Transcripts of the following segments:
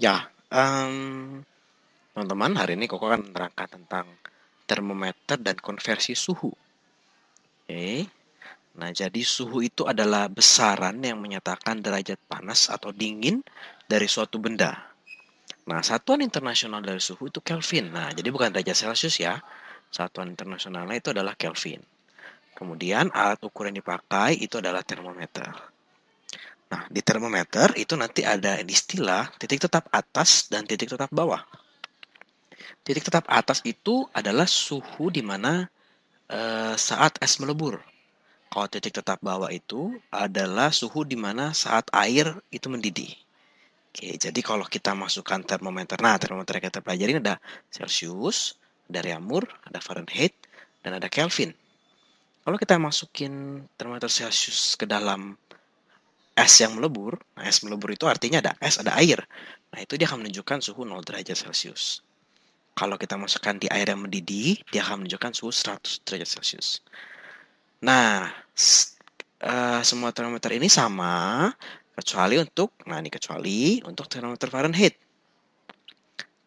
Ya, teman teman-teman, hari ini Koko akan menerangkan tentang termometer dan konversi suhu. Oke. Okay. Nah, jadi suhu itu adalah besaran yang menyatakan derajat panas atau dingin dari suatu benda. Nah, satuan internasional dari suhu itu Kelvin. Nah, jadi bukan derajat Celsius ya. Satuan internasionalnya itu adalah Kelvin. Kemudian alat ukur yang dipakai itu adalah termometer. Nah, di termometer itu nanti ada istilah titik tetap atas dan titik tetap bawah. Titik tetap atas itu adalah suhu di mana e, saat es melebur. Kalau titik tetap bawah itu adalah suhu di mana saat air itu mendidih. Oke, jadi kalau kita masukkan termometer, nah termometer yang kita pelajari ada Celsius, ada Reaumur, ada Fahrenheit, dan ada Kelvin. Kalau kita masukin termometer Celsius ke dalam es yang melebur, nah es melebur itu artinya ada es, ada air. Nah itu dia akan menunjukkan suhu 0 derajat Celcius. Kalau kita masukkan di air yang mendidih, dia akan menunjukkan suhu 100 derajat Celcius. Nah, uh, semua termometer ini sama, kecuali untuk, nah ini kecuali untuk termometer Fahrenheit.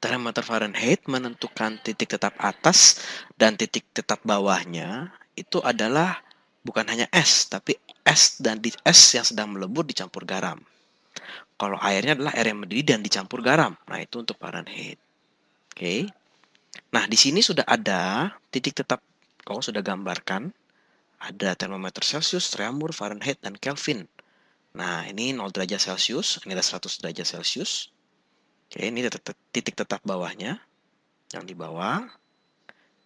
Termometer Fahrenheit menentukan titik tetap atas dan titik tetap bawahnya itu adalah bukan hanya es, tapi es dan di es yang sedang melebur dicampur garam. Kalau airnya adalah air yang mendidih dan dicampur garam. Nah, itu untuk Fahrenheit. Oke. Nah, di sini sudah ada titik tetap kalau sudah gambarkan ada termometer Celsius, tremor, Fahrenheit, dan Kelvin. Nah, ini 0 derajat Celsius. ini adalah 100 derajat Celsius. Oke, ini titik tetap bawahnya, yang di bawah.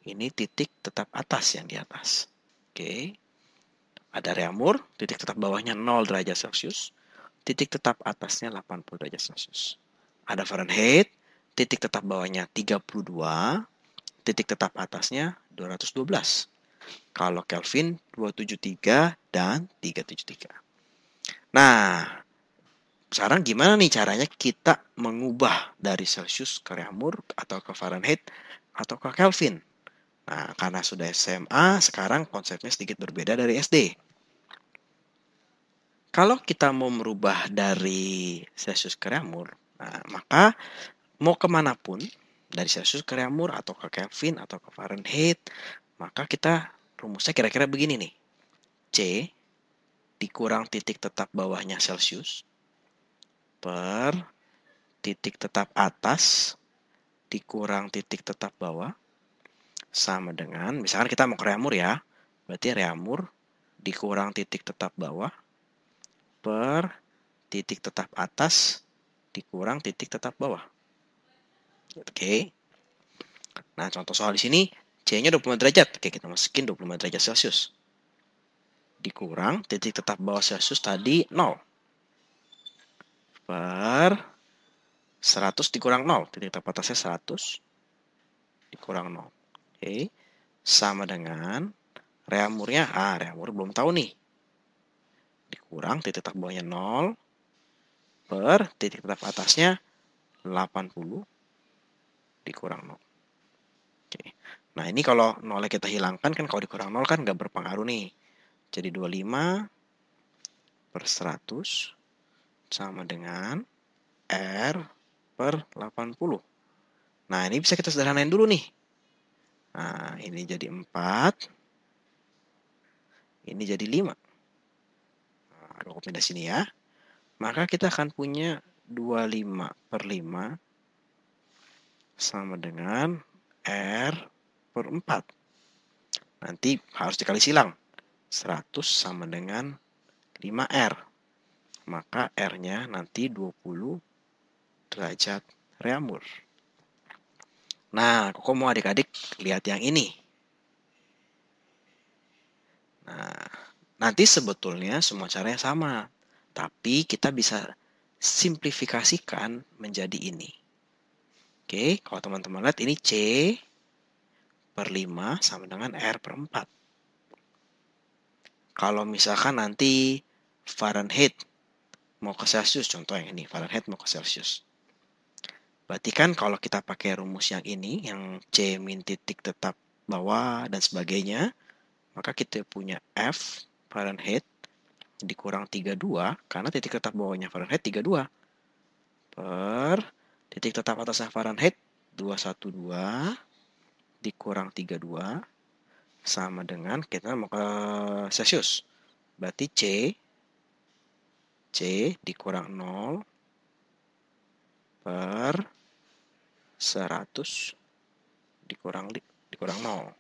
Ini titik tetap atas yang di atas. Oke ada reamur, titik tetap bawahnya 0 derajat Celcius, titik tetap atasnya 80 derajat Celcius. Ada Fahrenheit, titik tetap bawahnya 32, titik tetap atasnya 212. Kalau Kelvin 273 dan 373. Nah, sekarang gimana nih caranya kita mengubah dari Celsius ke Reamur atau ke Fahrenheit atau ke Kelvin? Nah, karena sudah SMA, sekarang konsepnya sedikit berbeda dari SD. Kalau kita mau merubah dari Celsius ke Reamur, nah, maka mau kemanapun, dari Celsius ke Reamur, atau ke Kelvin, atau ke Fahrenheit, maka kita rumusnya kira-kira begini nih. C dikurang titik tetap bawahnya Celsius per titik tetap atas dikurang titik tetap bawah sama dengan misalkan kita mau ke reamur ya berarti reamur dikurang titik tetap bawah per titik tetap atas dikurang titik tetap bawah oke okay. nah contoh soal di sini C nya 25 derajat oke okay, kita masukin 25 derajat celcius dikurang titik tetap bawah celcius tadi 0 per 100 dikurang 0 titik tetap atasnya 100 dikurang 0 okay, sama dengan reamurnya murnya, ah reamur belum tahu nih, dikurang titik tetap bawahnya 0 per titik tetap atasnya 80 dikurang 0. Oke. Nah ini kalau 0 kita hilangkan kan kalau dikurang 0 kan nggak berpengaruh nih. Jadi 25 per 100 sama dengan R per 80. Nah ini bisa kita sederhanain dulu nih. Nah, ini jadi 4. Ini jadi 5. Nah, aku pindah sini ya. Maka kita akan punya 25 per 5 sama dengan R per 4. Nanti harus dikali silang. 100 sama dengan 5R. Maka R-nya nanti 20 derajat Reamur. Nah, kok mau adik-adik lihat yang ini. Nah, nanti sebetulnya semua caranya sama, tapi kita bisa simplifikasikan menjadi ini. Oke, kalau teman-teman lihat ini C per 5 sama dengan R per 4. Kalau misalkan nanti Fahrenheit mau ke Celsius, contoh yang ini, Fahrenheit mau ke Celsius. Berarti kan kalau kita pakai rumus yang ini, yang C min titik tetap bawah dan sebagainya, maka kita punya F Fahrenheit dikurang 32, karena titik tetap bawahnya Fahrenheit 32. Per titik tetap atasnya Fahrenheit 212 dikurang 32 sama dengan kita mau ke Celsius. Berarti C C dikurang 0 per 100 dikurang dikurang 0.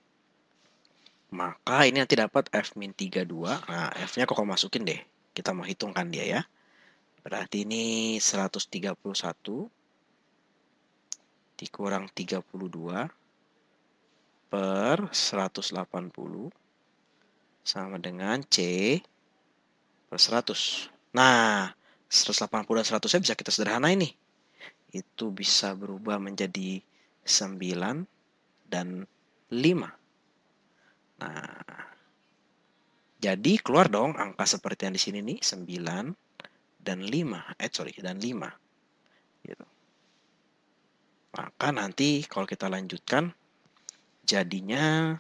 Maka ini nanti dapat F min 32. Nah, F-nya kok masukin deh. Kita mau hitungkan dia ya. Berarti ini 131 dikurang 32 per 180 sama dengan C per 100. Nah, 180 dan 100 bisa kita sederhana ini itu bisa berubah menjadi 9 dan 5. Nah, jadi keluar dong angka seperti yang di sini nih, 9 dan 5. Eh, sorry, dan 5. Gitu. Maka nanti kalau kita lanjutkan, jadinya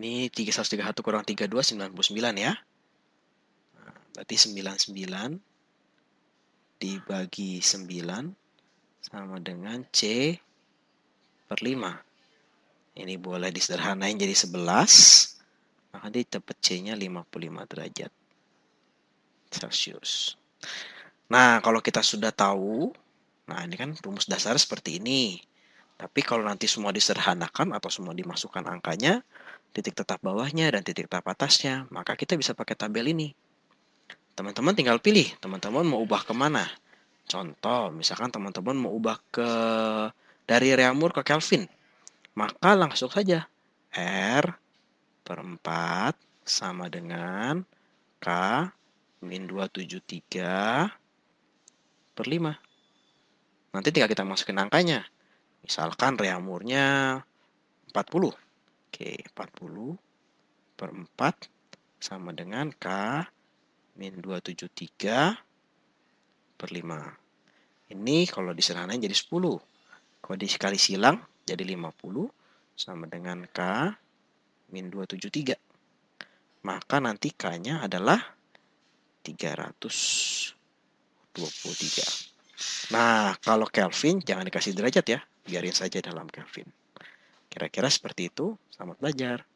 ini 3131 kurang 32, 99 ya. Nah, berarti 99 dibagi 9 sama dengan C per 5. Ini boleh disederhanain jadi 11. Maka di tepat C-nya 55 derajat Celcius. Nah, kalau kita sudah tahu, nah ini kan rumus dasar seperti ini. Tapi kalau nanti semua diserhanakan atau semua dimasukkan angkanya, titik tetap bawahnya dan titik tetap atasnya, maka kita bisa pakai tabel ini teman-teman tinggal pilih teman-teman mau ubah kemana contoh misalkan teman-teman mau ubah ke dari Reamur ke Kelvin maka langsung saja R per 4 sama dengan K min 273 per 5 nanti tinggal kita masukin angkanya misalkan Reamurnya 40 Oke 40 per 4 sama dengan K min 273 per 5. Ini kalau diserahkan jadi 10. Kalau dikali silang jadi 50 sama dengan K min 273. Maka nanti K-nya adalah 323. Nah, kalau Kelvin jangan dikasih derajat ya, biarin saja dalam Kelvin. Kira-kira seperti itu, selamat belajar.